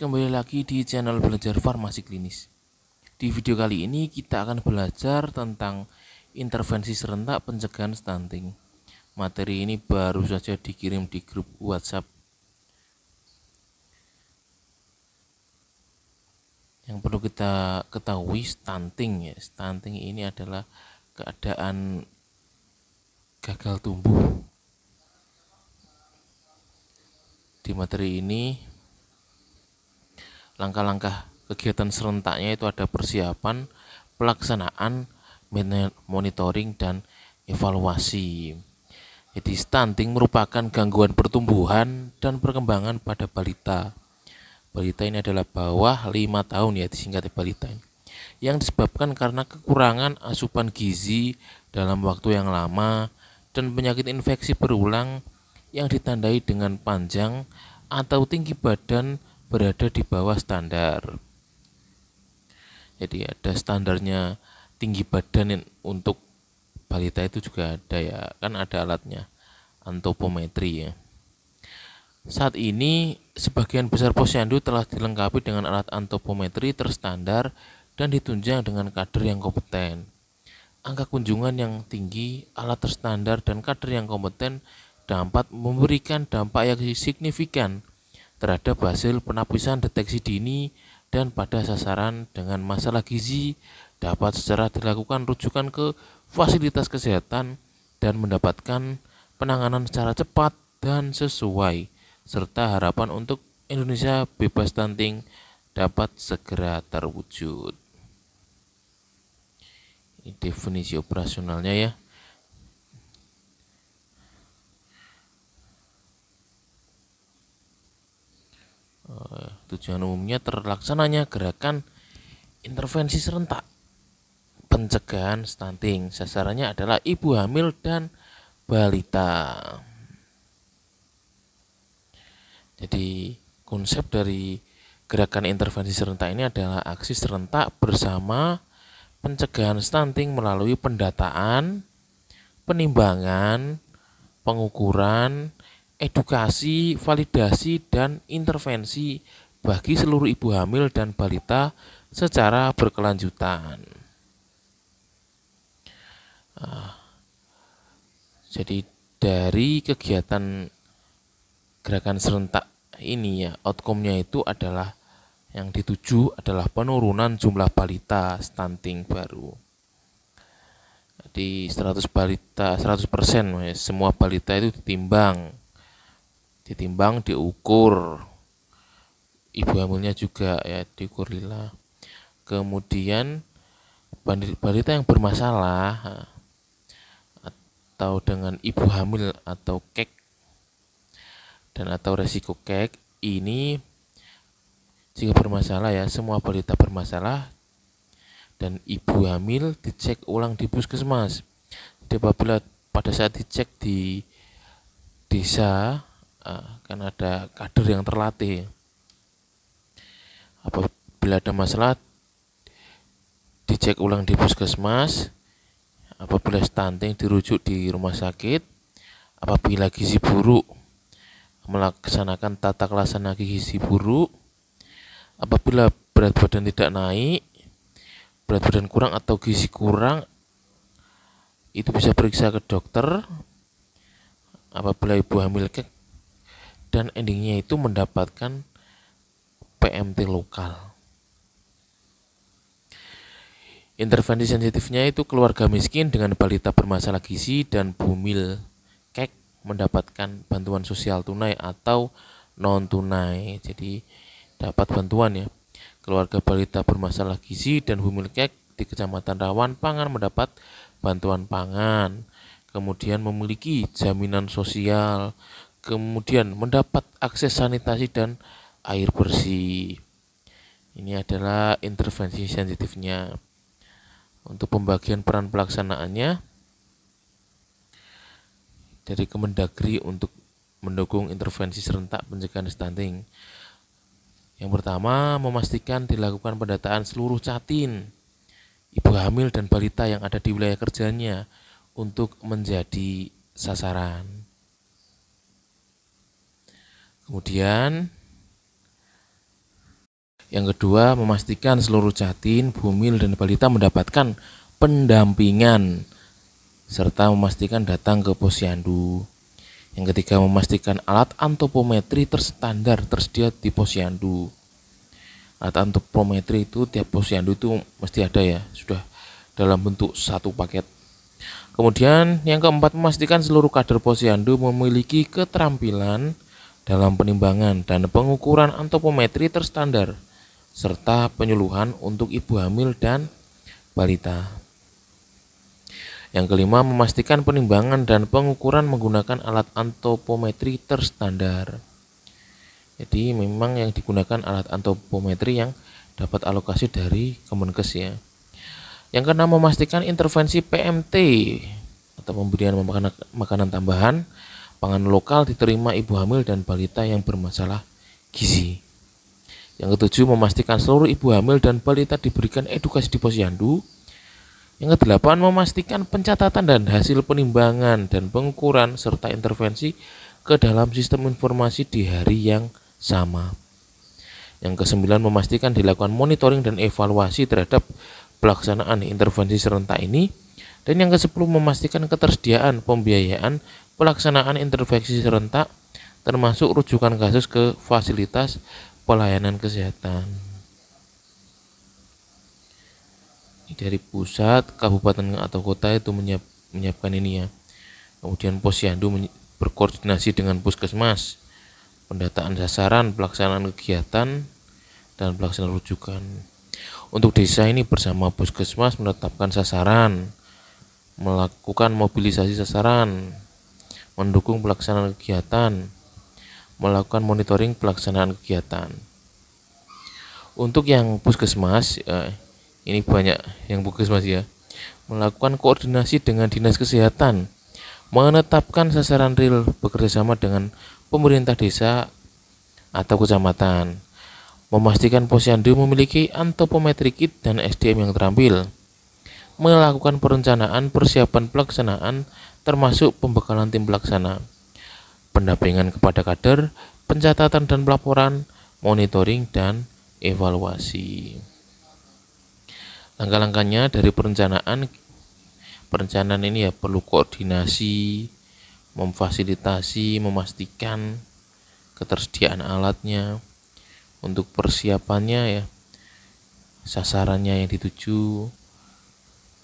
kembali lagi di channel belajar farmasi klinis. Di video kali ini kita akan belajar tentang intervensi serentak pencegahan stunting. Materi ini baru saja dikirim di grup WhatsApp. Yang perlu kita ketahui stunting ya. Stunting ini adalah keadaan gagal tumbuh. Di materi ini langkah-langkah kegiatan serentaknya itu ada persiapan, pelaksanaan, monitoring dan evaluasi. Jadi stunting merupakan gangguan pertumbuhan dan perkembangan pada balita. Balita ini adalah bawah 5 tahun ya disingkat balita ini. Yang disebabkan karena kekurangan asupan gizi dalam waktu yang lama dan penyakit infeksi berulang yang ditandai dengan panjang atau tinggi badan berada di bawah standar. Jadi ada standarnya tinggi badan untuk balita itu juga ada ya, kan ada alatnya antropometri ya. Saat ini sebagian besar posyandu telah dilengkapi dengan alat antropometri terstandar dan ditunjang dengan kader yang kompeten. Angka kunjungan yang tinggi, alat terstandar dan kader yang kompeten dapat memberikan dampak yang signifikan terhadap hasil penapisan deteksi dini dan pada sasaran dengan masalah gizi dapat secara dilakukan rujukan ke fasilitas kesehatan dan mendapatkan penanganan secara cepat dan sesuai serta harapan untuk Indonesia bebas stunting dapat segera terwujud. Ini definisi operasionalnya ya. Eh, tujuan umumnya terlaksananya gerakan intervensi serentak pencegahan stunting. Sasarannya adalah ibu hamil dan balita. Jadi konsep dari gerakan intervensi serentak ini adalah aksi serentak bersama pencegahan stunting melalui pendataan, penimbangan, pengukuran, edukasi, validasi, dan intervensi bagi seluruh ibu hamil dan balita secara berkelanjutan. Ah. Jadi dari kegiatan gerakan serentak ini ya, outcome-nya itu adalah yang dituju adalah penurunan jumlah balita stunting baru. Jadi 100 balita 100% semua balita itu ditimbang ditimbang diukur ibu hamilnya juga ya diukur lila kemudian balita yang bermasalah atau dengan ibu hamil atau kek dan atau resiko kek ini jika bermasalah ya semua balita bermasalah dan ibu hamil dicek ulang di puskesmas. Jadi apabila pada saat dicek di desa Ah, kan ada kader yang terlatih apabila ada masalah dicek ulang di puskesmas apabila stunting dirujuk di rumah sakit apabila gizi buruk melaksanakan tata laksana gizi buruk apabila berat badan tidak naik berat badan kurang atau gizi kurang itu bisa periksa ke dokter apabila ibu hamil kek dan endingnya itu mendapatkan PMT lokal. Intervensi sensitifnya itu keluarga miskin dengan balita bermasalah gizi dan bumil kek mendapatkan bantuan sosial tunai atau non tunai. Jadi dapat bantuan ya. Keluarga balita bermasalah gizi dan bumil kek di Kecamatan Rawan Pangan mendapat bantuan pangan. Kemudian memiliki jaminan sosial Kemudian mendapat akses sanitasi dan air bersih. Ini adalah intervensi sensitifnya. Untuk pembagian peran pelaksanaannya dari Kemendagri untuk mendukung intervensi serentak pencegahan stunting. Yang pertama, memastikan dilakukan pendataan seluruh catin, ibu hamil dan balita yang ada di wilayah kerjanya untuk menjadi sasaran. Kemudian yang kedua, memastikan seluruh jatin, bumil, dan balita mendapatkan pendampingan serta memastikan datang ke posyandu. Yang ketiga, memastikan alat antropometri terstandar tersedia di posyandu. Alat antropometri itu tiap posyandu itu mesti ada ya, sudah dalam bentuk satu paket. Kemudian yang keempat, memastikan seluruh kader posyandu memiliki keterampilan, dalam penimbangan dan pengukuran antropometri terstandar serta penyuluhan untuk ibu hamil dan balita. Yang kelima, memastikan penimbangan dan pengukuran menggunakan alat antropometri terstandar. Jadi memang yang digunakan alat antropometri yang dapat alokasi dari Kemenkes ya. Yang keenam memastikan intervensi PMT atau pemberian makanan, makanan tambahan pangan lokal diterima ibu hamil dan balita yang bermasalah gizi. Yang ketujuh, memastikan seluruh ibu hamil dan balita diberikan edukasi di posyandu. Yang kedelapan, memastikan pencatatan dan hasil penimbangan dan pengukuran serta intervensi ke dalam sistem informasi di hari yang sama. Yang kesembilan, memastikan dilakukan monitoring dan evaluasi terhadap pelaksanaan intervensi serentak ini. Dan yang kesepuluh, memastikan ketersediaan pembiayaan pelaksanaan intervensi serentak termasuk rujukan kasus ke fasilitas pelayanan kesehatan. Dari pusat, kabupaten atau kota itu menyiap, menyiapkan ini ya. Kemudian posyandu berkoordinasi dengan puskesmas, pendataan sasaran, pelaksanaan kegiatan, dan pelaksanaan rujukan. Untuk desa ini bersama puskesmas menetapkan sasaran, melakukan mobilisasi sasaran, mendukung pelaksanaan kegiatan, melakukan monitoring pelaksanaan kegiatan. Untuk yang puskesmas, eh, ini banyak yang puskesmas ya, melakukan koordinasi dengan dinas kesehatan, menetapkan sasaran real bekerjasama dengan pemerintah desa atau kecamatan, memastikan posyandu memiliki antopometri kit dan SDM yang terampil, melakukan perencanaan, persiapan pelaksanaan, termasuk pembekalan tim pelaksana, pendampingan kepada kader, pencatatan dan pelaporan, monitoring, dan evaluasi. Langkah-langkahnya dari perencanaan, perencanaan ini ya perlu koordinasi, memfasilitasi, memastikan ketersediaan alatnya untuk persiapannya ya sasarannya yang dituju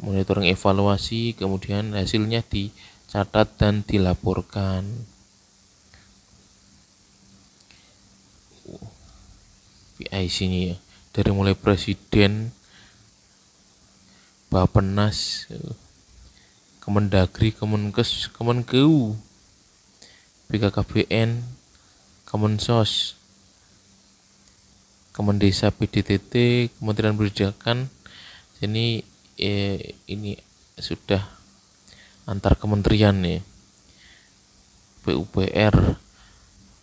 monitoring evaluasi, kemudian hasilnya dicatat dan dilaporkan. PIC-nya ya. Dari mulai presiden, Bapenas, Kemendagri, Kemenkes, Kemenkeu, BKKBN, Kemensos, Kemendesa PDTT, Kementerian Pendidikan, ini eh, ini sudah antar kementerian nih PUPR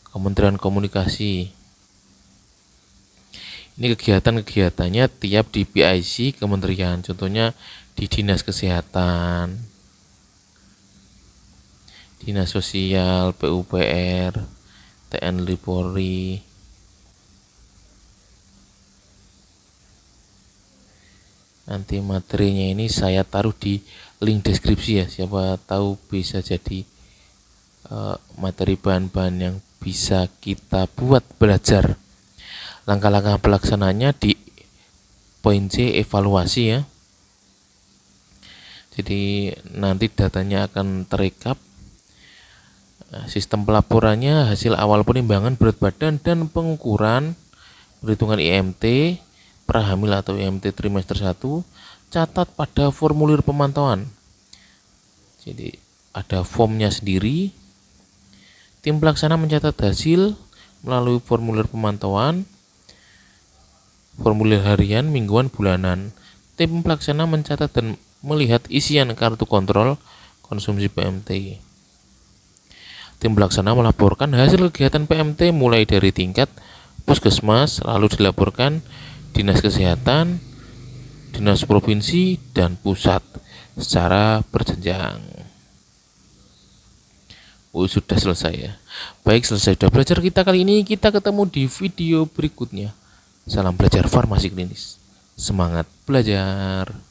Kementerian Komunikasi ini kegiatan-kegiatannya tiap di PIC kementerian contohnya di Dinas Kesehatan Dinas Sosial PUPR TNI Polri nanti materinya ini saya taruh di link deskripsi ya siapa tahu bisa jadi uh, materi bahan-bahan yang bisa kita buat belajar langkah-langkah pelaksananya di poin C evaluasi ya jadi nanti datanya akan terekap nah, sistem pelaporannya hasil awal penimbangan berat badan dan pengukuran perhitungan IMT prahamil atau IMT trimester 1 catat pada formulir pemantauan. Jadi ada formnya sendiri. Tim pelaksana mencatat hasil melalui formulir pemantauan, formulir harian, mingguan, bulanan. Tim pelaksana mencatat dan melihat isian kartu kontrol konsumsi PMT. Tim pelaksana melaporkan hasil kegiatan PMT mulai dari tingkat puskesmas lalu dilaporkan dinas kesehatan, dinas provinsi, dan pusat secara berjenjang. Oh, sudah selesai ya. Baik, selesai sudah belajar kita kali ini. Kita ketemu di video berikutnya. Salam belajar farmasi klinis. Semangat belajar.